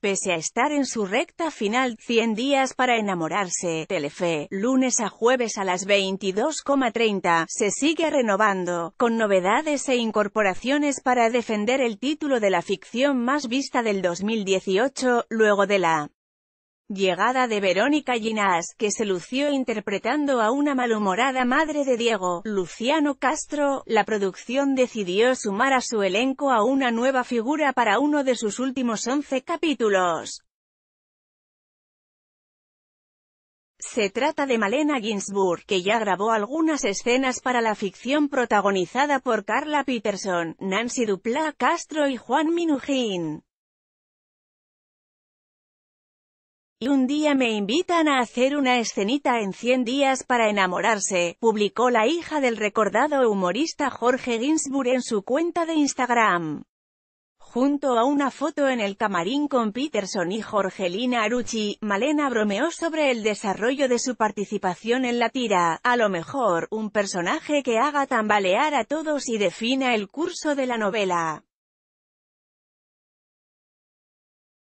Pese a estar en su recta final, 100 días para enamorarse, Telefe, lunes a jueves a las 22.30, se sigue renovando, con novedades e incorporaciones para defender el título de la ficción más vista del 2018, luego de la Llegada de Verónica Ginás, que se lució interpretando a una malhumorada madre de Diego, Luciano Castro, la producción decidió sumar a su elenco a una nueva figura para uno de sus últimos 11 capítulos. Se trata de Malena Ginsburg, que ya grabó algunas escenas para la ficción protagonizada por Carla Peterson, Nancy Dupla Castro y Juan Minujín. Y un día me invitan a hacer una escenita en 100 días para enamorarse, publicó la hija del recordado humorista Jorge Ginsburg en su cuenta de Instagram. Junto a una foto en el camarín con Peterson y Jorgelina Arucci, Malena bromeó sobre el desarrollo de su participación en la tira, a lo mejor, un personaje que haga tambalear a todos y defina el curso de la novela.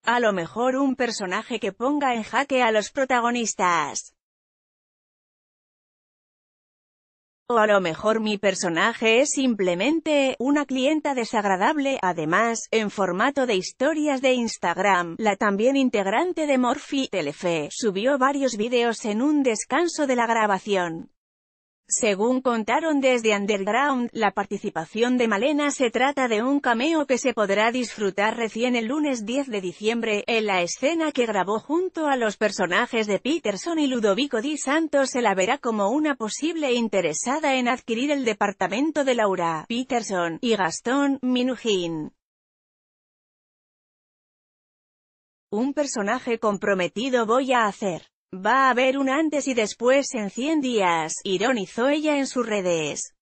A lo mejor un personaje que ponga en jaque a los protagonistas. O a lo mejor mi personaje es simplemente, una clienta desagradable, además, en formato de historias de Instagram, la también integrante de Morphy, Telefe, subió varios vídeos en un descanso de la grabación. Según contaron desde Underground, la participación de Malena se trata de un cameo que se podrá disfrutar recién el lunes 10 de diciembre, en la escena que grabó junto a los personajes de Peterson y Ludovico Di Santos se la verá como una posible interesada en adquirir el departamento de Laura, Peterson, y Gastón, Minujín. Un personaje comprometido voy a hacer. Va a haber un antes y después en 100 días, ironizó ella en sus redes.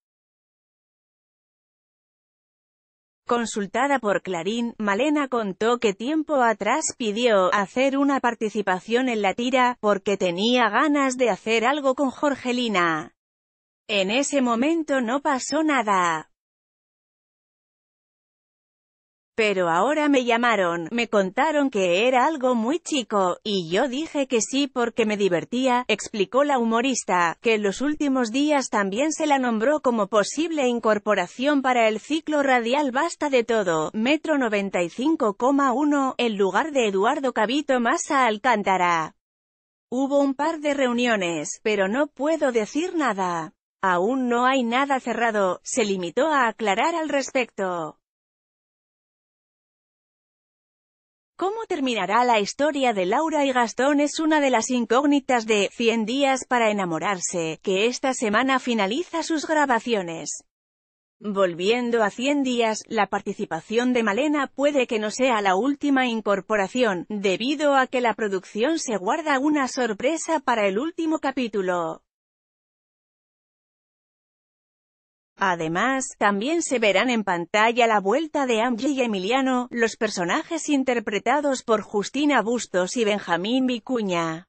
Consultada por Clarín, Malena contó que tiempo atrás pidió hacer una participación en la tira, porque tenía ganas de hacer algo con Jorgelina. En ese momento no pasó nada, pero ahora me llamaron, me contaron que era algo muy chico, y yo dije que sí porque me divertía, explicó la humorista, que en los últimos días también se la nombró como posible incorporación para el ciclo radial Basta de Todo, Metro 95,1, en lugar de Eduardo Cabito Massa Alcántara. Hubo un par de reuniones, pero no puedo decir nada. Aún no hay nada cerrado, se limitó a aclarar al respecto. ¿Cómo terminará la historia de Laura y Gastón? Es una de las incógnitas de 100 días para enamorarse, que esta semana finaliza sus grabaciones. Volviendo a 100 días, la participación de Malena puede que no sea la última incorporación, debido a que la producción se guarda una sorpresa para el último capítulo. Además, también se verán en pantalla la vuelta de Angie y Emiliano, los personajes interpretados por Justina Bustos y Benjamín Vicuña.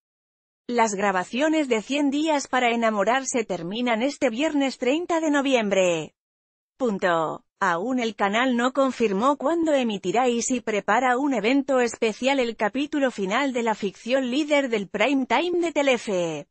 Las grabaciones de 100 días para enamorarse terminan este viernes 30 de noviembre. Punto. Aún el canal no confirmó cuándo emitirá y si prepara un evento especial el capítulo final de la ficción líder del prime time de Telefe.